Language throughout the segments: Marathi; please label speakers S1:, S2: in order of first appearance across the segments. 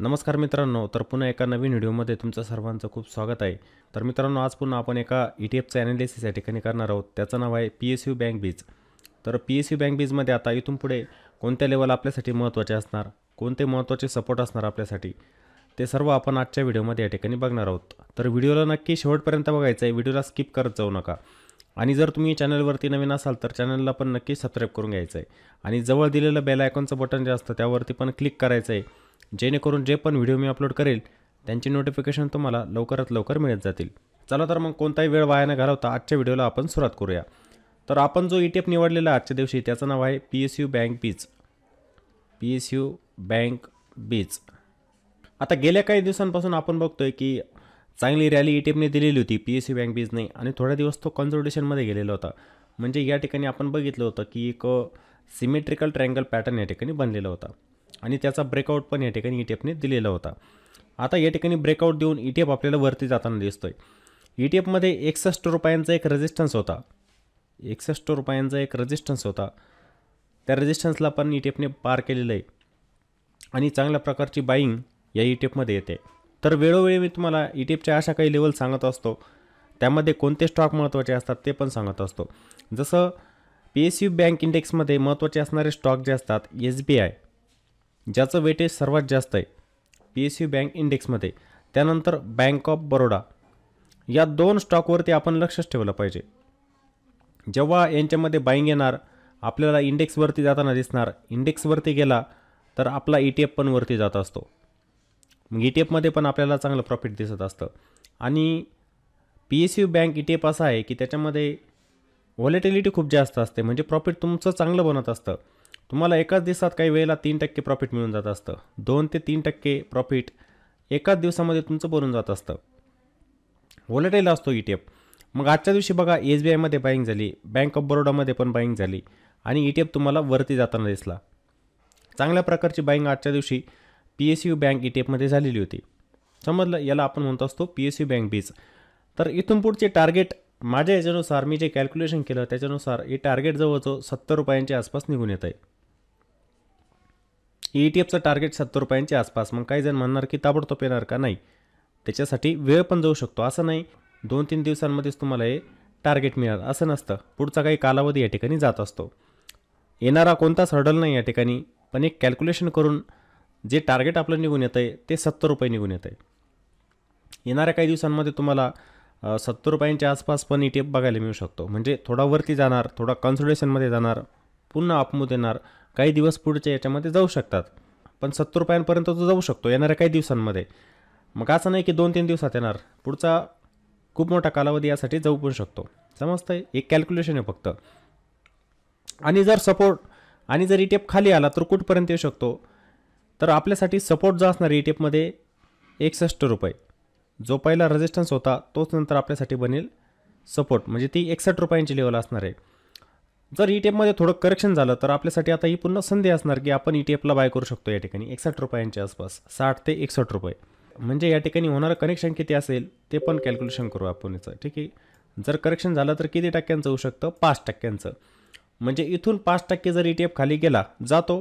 S1: नमस्कार मित्रांनो तर पुन्हा एका नवीन व्हिडिओमध्ये तुमचं सर्वांचं खूप स्वागत आहे तर मित्रांनो आज पुन्हा आपण एका ई टी एफचं अॅनालिसिस या ठिकाणी करणार आहोत त्याचं नाव आहे P S U bank BeES तर पी एस यू बँक बीजमध्ये आता इथून पुढे कोणत्या लेवल आपल्यासाठी महत्त्वाचे असणार कोणते महत्त्वाचे सपोर्ट असणार आपल्यासाठी ते सर्व आपण आजच्या व्हिडिओमध्ये या ठिकाणी बघणार आहोत तर व्हिडिओला नक्की शेवटपर्यंत बघायचं आहे व्हिडिओला स्किप करत जाऊ नका आणि जर तुम्ही चॅनलवरती नवीन असाल तर चॅनलला पण नक्की सबस्क्राईब करून घ्यायचं आहे आणि जवळ दिलेलं बेल आयकॉनचं बटन जे असतं त्यावरती पण क्लिक करायचं आहे जेणेकरून जे पण व्हिडिओ मी अपलोड करेल त्यांची नोटिफिकेशन तुम्हाला लवकरात लवकर मिळत जातील चला तर मग कोणताही वेळ वाया न घालवता आजच्या व्हिडिओला आपण सुरुवात करूया तर आपण जो ई टी एफ निवडलेला आजच्या दिवशी त्याचं नाव आहे P S U bank BeES P S U bank BeES आता गेल्या काही दिवसांपासून आपण बघतोय की चांगली रॅली ई टी एफने दिलेली होती पी एस यू बँक बीजने आणि थोड्या दिवस तो कन्झर्वेशनमध्ये गेलेला होता म्हणजे या ठिकाणी आपण बघितलं होतं की एक सिमेट्रिकल ट्रँगल पॅटर्न या ठिकाणी बनलेला होता आणि त्याचा ब्रेकआउट पण या ठिकाणी ई e टी एफने दिलेला होता आता या ठिकाणी ब्रेकआउट देऊन ई टी एफ आपल्याला वरती जाताना दिसतोय ई e टी एफमध्ये एकसष्ट रुपयांचा एक रेजिस्टन्स होता एकसष्ट रुपयांचा एक रेजिस्टन्स होता त्या रेजिस्टन्सला पण ई e टी एफने पार केलेलं आहे आणि चांगल्या प्रकारची बाईंग या ई टी एफमध्ये येते तर वेळोवेळी मी तुम्हाला ई टी एफच्या अशा काही लेवल सांगत असतो त्यामध्ये कोणते स्टॉक महत्त्वाचे असतात ते पण सांगत असतो जसं पी एस यू बँक इंडेक्समध्ये महत्त्वाचे असणारे स्टॉक जे असतात एस बी आय ज्याचं वेटेज सर्वात जास्त आहे पी एस यू बँक इंडेक्समध्ये त्यानंतर बँक ऑफ बरोडा या दोन स्टॉकवरती आपण लक्षच ठेवलं पाहिजे जेव्हा यांच्यामध्ये बाईंग येणार आपल्याला इंडेक्सवरती जाताना दिसणार इंडेक्सवरती गेला तर आपला ई टी एफ पण वरती जात असतो मग ई e टी एफमध्ये पण आपल्याला चांगलं प्रॉफिट दिसत असतं आणि P S U bank E T F असा आहे की त्याच्यामध्ये व्हॉलेटिलिटी खूप जास्त असते म्हणजे प्रॉफिट तुमचं चांगलं बनत असतं तुम्हाला एकाच दिवसात काही वेळेला तीन टक्के प्रॉफिट मिळून जात असतं दोन ते तीन टक्के प्रॉफिट एकाच दिवसामध्ये तुमचं भरून जात असतं वॉलेटाईल असतो ई टी एफ मग आजच्या दिवशी बघा एस बी आयमध्ये बाईंग झाली बँक ऑफ बरोडामध्ये पण बाईंग झाली आणि ई टी एफ तुम्हाला वरती जाताना दिसला चांगल्या प्रकारची बाईंग आजच्या दिवशी P S U bank E T एफमध्ये झालेली होती समजलं याला आपण म्हणत असतो P S U bank BeES तर इथून पुढचे टार्गेट माझ्या याच्यानुसार मी जे कॅल्क्युलेशन केलं त्याच्यानुसार हे टार्गेट जवळजवळ सत्तर रुपयांच्या आसपास निघून येत आहे ई टी एफचं टार्गेट सत्तर रुपयांच्या आसपास मग काही जण म्हणणार की ताबडतोब येणार का नाही त्याच्यासाठी वेळ पण जाऊ शकतो असं नाही दोन तीन दिवसांमध्येच तुम्हाला हे टार्गेट मिळणार असं नसतं पुढचा काही कालावधी या ठिकाणी जात असतो येणारा कोणताच हडल नाही या ठिकाणी पण एक कॅल्क्युलेशन करून जे टार्गेट आपलं निघून येतं आहे ते सत्तर रुपये निघून येतं आहे येणाऱ्या काही दिवसांमध्ये तुम्हाला सत्तर रुपयांच्या आसपास पण ई टी एफ बघायला मिळू शकतो म्हणजे थोडा वरती जाणार थोडा कन्सोलेशनमध्ये जाणार पुन्हा अपमूत येणार काही दिवस पुढच्या याच्यामध्ये जाऊ शकतात पण सत्तर रुपयांपर्यंत तो जाऊ शकतो येणाऱ्या काही दिवसांमध्ये मग असं नाही की दोन तीन दिवसात येणार पुढचा खूप मोठा कालावधी यासाठी जाऊ पण शकतो समजतं एक कॅल्क्युलेशन आहे फक्त आणि जर सपोर्ट आणि जर ईटीएफ e खाली आला तर कुठपर्यंत येऊ शकतो तर आपल्यासाठी सपोर्ट जो असणार एफमध्ये e एकसष्ट रुपये जो पहिला रेजिस्टन्स होता तोच नंतर आपल्यासाठी बनेल सपोर्ट म्हणजे ती एकसष्ट रुपयांची लेवल असणार आहे जर ई e टी एफमध्ये थोडं करेक्शन झालं तर आपल्यासाठी आता ही पुन्हा संधी असणार की आपण ई टी एफला बाय करू शकतो या ठिकाणी एकसष्ट रुपयांच्या आसपास साठ ते एकसष्ट रुपये म्हणजे या ठिकाणी होणारं कनेक्शन किती असेल ते पण कॅल्क्युलेशन करू आपण याचं ठीक आहे जर करेक्शन झालं तर किती टक्क्यांचं होऊ शकतं पाच टक्क्यांचं म्हणजे इथून पाच टक्के जर ई टी एफ खाली गेला जातो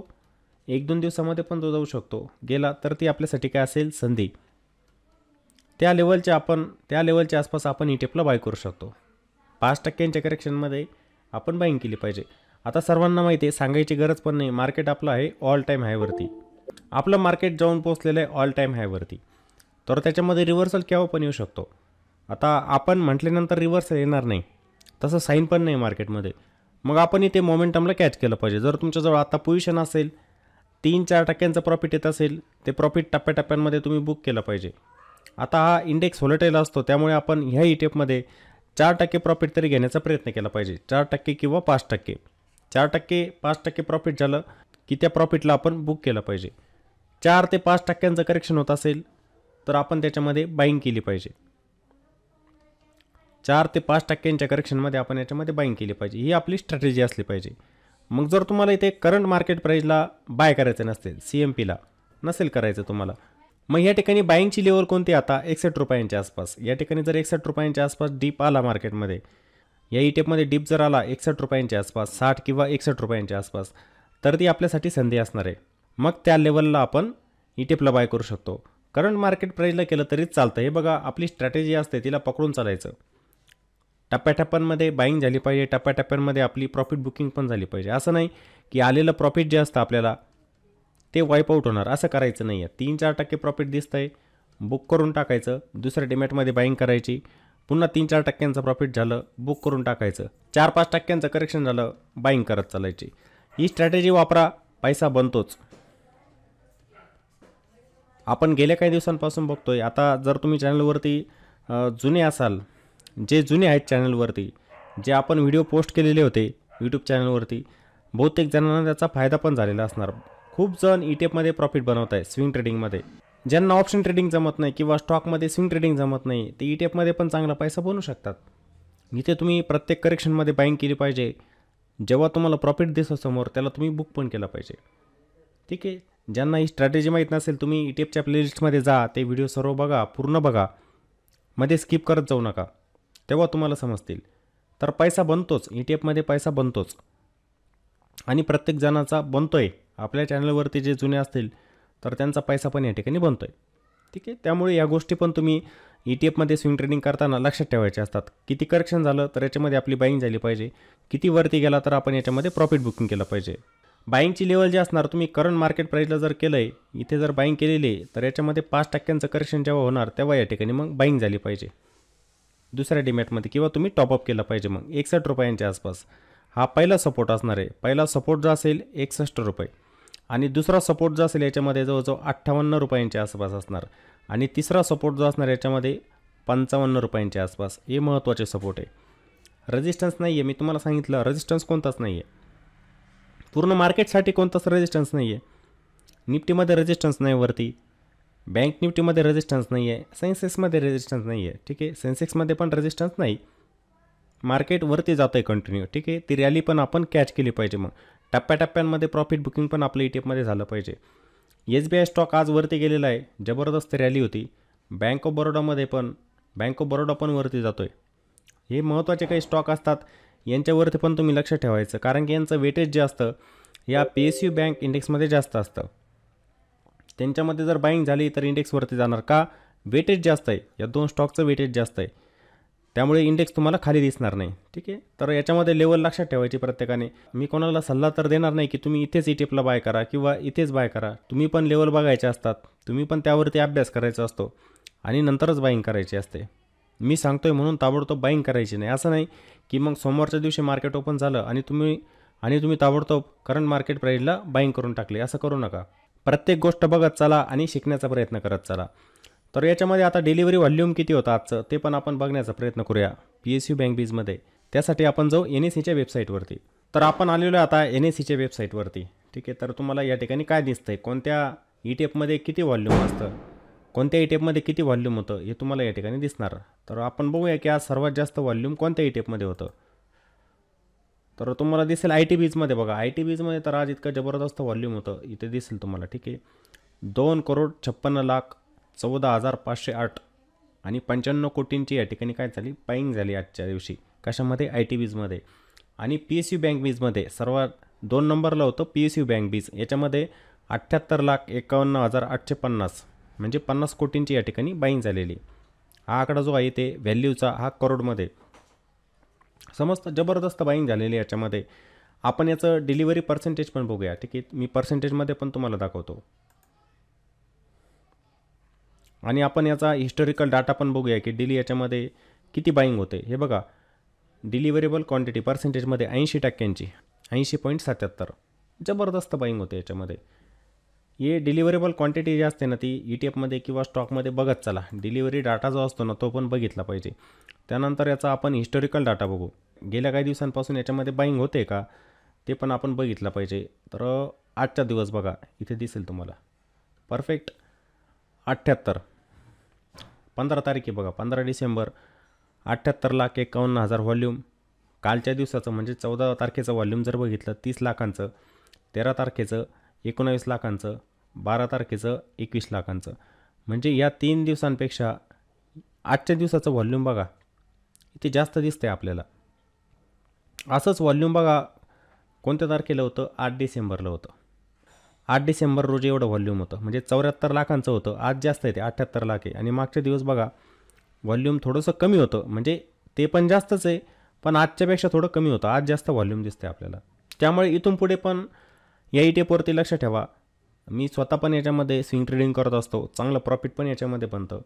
S1: एक दोन दिवसामध्ये पण तो जाऊ शकतो गेला तर ती आपल्यासाठी काय असेल संधी त्या लेवलच्या आपण त्या लेवलच्या आसपास आपण ई टी एफला बाय करू शकतो पाच टक्क्यांच्या करेक्शनमध्ये आपण बाईंग केली पाहिजे आता सर्वांना माहिती आहे सांगायची गरज पण नाही मार्केट आपलं आहे ऑल टाईम हायवरती आपलं मार्केट जाऊन पोचलेलं आहे ऑल टाईम हायवरती तर त्याच्यामध्ये रिव्हर्सल केव्हा पण येऊ शकतो आता आपण म्हटल्यानंतर रिव्हर्सल येणार नाही तसं साईन पण नाही मार्केटमध्ये मग आपण इथे मोमेंटमला कॅच केलं पाहिजे जर तुमच्याजवळ आता पोझिशन असेल तीन चार टक्क्यांचं प्रॉफिट येत असेल ते प्रॉफिट टप्प्याटप्प्यांमध्ये तुम्ही बुक केलं पाहिजे आता हा इंडेक्स होलटेला असतो त्यामुळे आपण ह्या ई टी चार टक्के प्रॉफिट तरी घेण्याचा प्रयत्न केला पाहिजे चार टक्के किंवा पाच टक्के चार टक्के पाच टक्के प्रॉफिट झालं की त्या प्रॉफिटला आपण बुक केलं पाहिजे चार ते पाच टक्क्यांचं करेक्शन होत असेल तर आपण त्याच्यामध्ये बाईंग केली पाहिजे चार ते पाच टक्क्यांच्या करेक्शनमध्ये आपण याच्यामध्ये बाईंग केली पाहिजे ही आपली स्ट्रॅटेजी असली पाहिजे मग जर तुम्हाला इथे करंट मार्केट प्राईजला बाय करायचं नसेल सी एम पीला नसेल करायचं तुम्हाला मग या ठिकाणी बाईंगची लेवल कोणती आता एकसष्ट रुपयांच्या आसपास या ठिकाणी जर एकसष्ट रुपयांच्या आसपास डीप आला मार्केटमध्ये या ई e टेपमध्ये डीप जर आला एकसष्ट रुपयांच्या आसपास साठ किंवा एकसष्ट रुपयांच्या आसपास तर ती आपल्यासाठी संधी असणार आहे मग त्या लेवलला आपण ई टेपला बाय करू शकतो करंट मार्केट प्राईजला केलं तरीच चालतं हे बघा आपली स्ट्रॅटेजी असते तिला पकडून चालायचं टप्प्याटप्प्यांमध्ये बाईंग झाली पाहिजे टप्प्याटप्प्यांमध्ये आपली प्रॉफिट बुकिंग पण झाली पाहिजे असं नाही की आलेलं प्रॉफिट जे असतं आपल्याला ते वाईप आऊट होणार असं करायचं नाही आहे तीन चार टक्के प्रॉफिट दिसतं आहे बुक करून टाकायचं दुसऱ्या डिमॅटमध्ये बाईंग करायची पुन्हा तीन चार टक्क्यांचं प्रॉफिट झालं बुक करून टाकायचं चार पाच टक्क्यांचं करेक्शन झालं बाईंग करत चालायची ही स्ट्रॅटेजी वापरा पैसा बनतोच आपण गेल्या काही दिवसांपासून बघतोय आता जर तुम्ही चॅनलवरती जुने असाल जे जुने आहेत चॅनलवरती जे आपण व्हिडिओ पोस्ट केलेले होते यूट्यूब चॅनलवरती बहुतेक जणांना त्याचा फायदा पण झालेला असणार खूप जण ई टी एफमध्ये प्रॉफिट बनवत आहे स्विंग ट्रेडिंगमध्ये ज्यांना ऑप्शन ट्रेडिंग जमत नाही किंवा स्टॉकमध्ये स्विंग ट्रेडिंग जमत नाही ते ई e टी एफमध्ये पण चांगला पैसा बनवू शकतात इथे तुम्ही प्रत्येक करेक्शनमध्ये बाईंग केली पाहिजे जेव्हा तुम्हाला प्रॉफिट दिसतो समोर त्याला तुम्ही बुक पण केला पाहिजे ठीक आहे ज्यांना ही स्ट्रॅटेजी माहीत नसेल तुम्ही ई e टी एफच्या प्लेलिस्टमध्ये जा ते व्हिडिओ सर्व बघा पूर्ण बघा मध्ये स्किप करत जाऊ नका तेव्हा तुम्हाला समजतील तर पैसा बनतोच ई e टी एफमध्ये पैसा बनतोच आणि प्रत्येक जणाचा बनतो आहे आपल्या चॅनलवरती जे जुने असतील तर त्यांचा पैसा पण या ठिकाणी बनतो आहे ठीक आहे त्यामुळे या गोष्टी पण तुम्ही ई टी एफमध्ये स्विंग ट्रेडिंग करताना लक्षात ठेवायच्या असतात किती करेक्शन झालं तर याच्यामध्ये आपली बाईंग झाली पाहिजे किती वरती गेला तर आपण याच्यामध्ये प्रॉफिट बुकिंग केलं पाहिजे बाईंगची लेवल जे असणार तुम्ही करंट मार्केट प्राईजला जर केलं आहे इथे जर बाईंग केलेली आहे तर याच्यामध्ये पाच टक्क्यांचं करेक्शन जेव्हा होणार तेव्हा या ठिकाणी मग बाईंग झाली पाहिजे दुसऱ्या डिमॅटमध्ये किंवा तुम्ही टॉपअप केला पाहिजे मग एकसष्ट रुपयांच्या आसपास हा पहिला सपोर्ट असणार आहे पहिला सपोर्ट जो असेल एकसष्ट रुपये आणि दुसरा सपोर्ट जो असेल याच्यामध्ये जवळजवळ अठ्ठावन्न रुपयांच्या आसपास असणार आणि तिसरा सपोर्ट जो असणार याच्यामध्ये पंचावन्न रुपयांच्या आसपास हे महत्त्वाचे सपोर्ट आहे रेजिस्टन्स नाही आहे मी तुम्हाला सांगितलं रेजिस्टन्स कोणताच नाही आहे पूर्ण मार्केटसाठी कोणताच रेजिस्टन्स नाही आहे निफ्टीमध्ये रेजिस्टन्स नाही वरती बँक निफ्टीमध्ये रेजिस्टन्स नाही आहे सेन्सेक्समध्ये रेजिस्टन्स नाही आहे ठीक आहे सेन्सेक्समध्ये पण रेजिस्टन्स नाही मार्केट वरती जातं आहे कंटिन्यू ठीक आहे ती रॅली पण आपण कॅच केली पाहिजे मग टप्प्याटप्प्यांमध्ये प्रॉफिट बुकिंग पण आपल्या ई e टी एफमध्ये झालं पाहिजे एस बी आय स्टॉक आज वरती गेलेला आहे जबरदस्त रॅली होती बँक ऑफ बरोडामध्ये पण बँक ऑफ बरोडा पण वरती जातो आहे हे महत्त्वाचे काही स्टॉक असतात यांच्यावरती पण तुम्ही लक्ष ठेवायचं कारण की यांचं वेटेज जे असतं या पी एस यू बँक इंडेक्समध्ये जास्त असतं त्यांच्यामध्ये जर बाईंग झाली तर इंडेक्सवरती जाणार का वेटेज जास्त आहे या दोन स्टॉकचं वेटेज जास्त आहे त्यामुळे इंडेक्स तुम्हाला खाली दिसणार नाही ठीक आहे तर याच्यामध्ये लेवल लक्षात ठेवायची प्रत्येकाने मी कोणाला सल्ला तर देणार नाही की तुम्ही इथेच टीपला e बाय करा किंवा इथेच बाय करा तुम्ही पण लेवल बघायचे असतात तुम्ही पण त्यावरती अभ्यास करायचा असतो आणि नंतरच बाईंग करायची असते मी सांगतोय म्हणून ताबडतोब बाईंग करायची नाही असं नाही की मग सोमवारच्या दिवशी मार्केट ओपन झालं आणि तुम्ही आणि तुम्ही ताबडतोब करंट मार्केट प्राईजला बाईंग करून टाकले असं करू नका प्रत्येक गोष्ट बघत चला आणि शिकण्याचा प्रयत्न करत चला तर याच्यामध्ये आता डिलिव्हरी व्हॉल्यूम किती होतं आजचं ते पण आपण बघण्याचा प्रयत्न करूया पी एस यू बँक बीजमध्ये त्यासाठी आपण जाऊ एन एस सीच्या e वेबसाईटवरती तर आपण आलेलो आता एन ए सीच्या e वेबसाईटवरती ठीक आहे तर तुम्हाला या ठिकाणी काय दिसतं आहे कोणत्या ई e एफमध्ये किती व्हॉल्यूम असतं कोणत्या ई एफमध्ये किती व्हॉल्यूम होतं हे तुम्हाला या ठिकाणी दिसणार तर आपण बघूया की आज सर्वात जास्त व्हॉल्यूम कोणत्या ई एफमध्ये होतं तर तुम्हाला दिसेल आय टी बीजमध्ये बघा आय टी बीजमध्ये तर आज इतकं जबरदस्त व्हॉल्यूम होतं इथे दिसेल तुम्हाला ठीक आहे दोन करोड छप्पन्न लाख चौदा हजार पाचशे आठ आणि पंच्याण्णव कोटींची या ठिकाणी काय झाली पाईंग झाली आजच्या दिवशी कशामध्ये आय टी बीजमध्ये आणि पी एस यू बँक बीजमध्ये सर्वात दोन नंबरला होतं पी एस यू बँक बीज याच्यामध्ये अठ्ठ्याहत्तर लाख एकावन्न हजार आठशे पन्नास म्हणजे पन्नास कोटींची या ठिकाणी बाईंग झालेली हा आकडा जो आहे ते व्हॅल्यूचा हा करोडमध्ये समस्त जबरदस्त बाईंग झालेली याच्यामध्ये आपण याचं डिलिव्हरी पर्सेंटेज पण बघूया ठीक आहे मी पर्सेंटेजमध्ये पण तुम्हाला दाखवतो आणि आपण याचा हिस्टॉरिकल डाटा पण बघूया की डेली याच्यामध्ये किती बाईंग होते हे बघा डिलिव्हरेबल क्वांटिटी पर्सेंटेजमध्ये ऐंशी टक्क्यांची ऐंशी पॉईंट सत्याहत्तर जबरदस्त बाईंग होते याच्यामध्ये हे डिलिव्हरेबल क्वांटिटी जी असते ना ती ई e टी एफमध्ये किंवा स्टॉकमध्ये बघत चला डिलिव्हरी डाटा जो असतो ना तो पण बघितला पाहिजे त्यानंतर याचा आपण हिस्टॉरिकल डाटा बघू गेल्या काही दिवसांपासून याच्यामध्ये बाईंग होते का ते पण आपण बघितलं पाहिजे तर आजचा दिवस बघा इथे दिसेल तुम्हाला परफेक्ट अठ्ठ्याहत्तर पंधरा तारीख आहे बघा पंधरा डिसेंबर अठ्ठ्याहत्तर लाख एकावन्न हजार व्हॉल्यूम कालच्या दिवसाचं म्हणजे चौदा तारखेचं व्हॉल्यूम जर बघितलं तीस लाखांचं तेरा तारखेचं एकोणावीस लाखांचं बारा तारखेचं एकवीस लाखांचं म्हणजे या तीन दिवसांपेक्षा आजच्या दिवसाचं व्हॉल्यूम बघा इथे जास्त दिसतं आपल्याला असंच व्हॉल्यूम बघा कोणत्या तारखेला होतं आठ डिसेंबरला होतं आठ डिसेंबर रोजी एवढं व्हॉल्यूम होतं म्हणजे चौऱ्याहत्तर लाखांचं होतं आज जास्त आहे ते अठ्ठ्याहत्तर लाख आहे आणि मागचे दिवस बघा व्हॉल्यूम थोडंसं कमी होतं म्हणजे ते पण जास्तच आहे पण आजच्यापेक्षा थोडं कमी होतं आज जास्त व्हॉल्यूम दिसते आपल्याला त्यामुळे इथून पुढे पण या ई टेपवरती लक्ष ठेवा मी स्वतः पण याच्यामध्ये स्विंग ट्रेडिंग करत असतो चांगलं प्रॉफिट पण याच्यामध्ये बनतं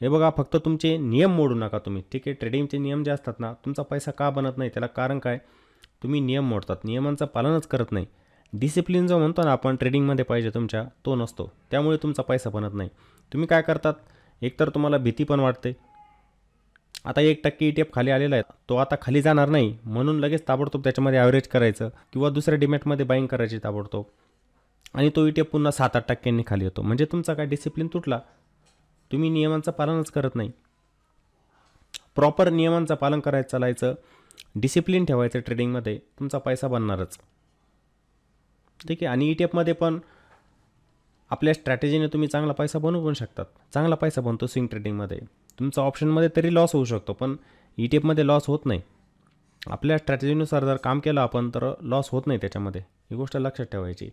S1: हे बघा फक्त तुमचे नियम मोडू नका तुम्ही ठीक आहे ट्रेडिंगचे नियम जे असतात ना तुमचा पैसा का बनत नाही त्याला कारण काय तुम्ही नियम मोडतात नियमांचं पालनच करत नाही डिसिप्लिन जो म्हणतो ना आपण ट्रेडिंगमध्ये पाहिजे तुमच्या तो नसतो त्यामुळे तुमचा पैसा बनत नाही तुम्ही काय करतात एकतर तुम्हाला भीती पण वाटते आता एक टक्के ई टी एफ खाली आलेला आहे तो आता खाली जाणार नाही म्हणून लगेच ताबडतोब त्याच्यामध्ये ॲव्हरेज करायचं किंवा दुसऱ्या डिमॅटमध्ये बाईंग करायची ताबडतोब आणि तो ई टी एफ पुन्हा सात आठ टक्क्यांनी खाली येतो म्हणजे तुमचा काय डिसिप्लिन तुटला तुम्ही नियमांचं पालनच करत नाही प्रॉपर नियमांचं पालन करायचं चालायचं डिसिप्लिन ठेवायचं ट्रेडिंगमध्ये तुमचा पैसा बनणारच ठीक आहे आणि ई e टी एफमध्ये पण आपल्या स्ट्रॅटेजीने तुम्ही चांगला पैसा बनवू पण शकतात चांगला पैसा बनतो स्विंग ट्रेडिंगमध्ये तुमचा ऑप्शनमध्ये तरी लॉस होऊ शकतो पण ई e टी एफमध्ये लॉस होत नाही आपल्या स्ट्रॅटेजीनुसार जर काम केलं आपण तर लॉस होत नाही त्याच्यामध्ये ही गोष्ट लक्षात ठेवायची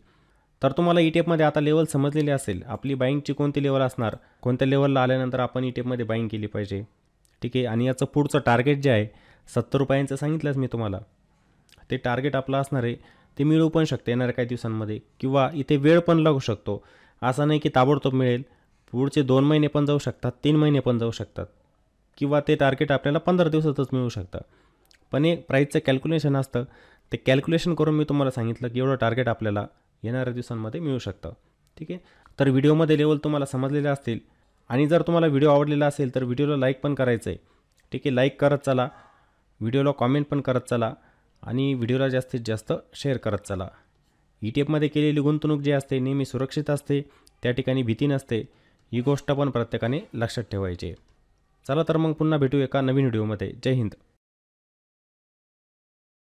S1: तर तुम्हाला ई e टी एफमध्ये आता लेवल समजलेली असेल आपली बाईंगची कोणती लेवल असणार कोणत्या लेवलला आल्यानंतर आपण ई टी एफमध्ये बाईंग केली पाहिजे ठीक आहे आणि याचं पुढचं टार्गेट जे आहे सत्तर रुपयांचं सांगितलंच मी तुम्हाला ते टार्गेट आपलं असणार आहे ते मिळू पण शकते येणाऱ्या काही दिवसांमध्ये किंवा इथे वेळ पण लागू शकतो असा नाही की ताबडतोब मिळेल पुढचे दोन महिने पण जाऊ शकतात तीन महिने पण जाऊ शकतात किंवा ते टार्गेट आपल्याला पंधरा दिवसातच मिळू शकतं पण एक प्राईजचं कॅल्क्युलेशन असतं ते कॅल्क्युलेशन करून मी तुम्हाला सांगितलं की एवढं टार्गेट आपल्याला येणाऱ्या दिवसांमध्ये मिळू शकतं ठीक आहे तर व्हिडिओमध्ये लेवल तुम्हाला समजलेले असतील आणि जर तुम्हाला व्हिडिओ आवडलेला असेल तर व्हिडिओला लाईक पण करायचं आहे ठीक आहे लाईक करत चला व्हिडिओला कॉमेंट पण करत चला आणि व्हिडिओला जास्तीत जास्त शेअर करत चला ई e टी एफमध्ये केलेली गुंतवणूक जी असते नेहमी सुरक्षित असते त्या ठिकाणी भीती नसते ही गोष्ट पण प्रत्येकाने लक्षात ठेवायची चला तर मग पुन्हा भेटू एका नवीन व्हिडिओमध्ये जय हिंद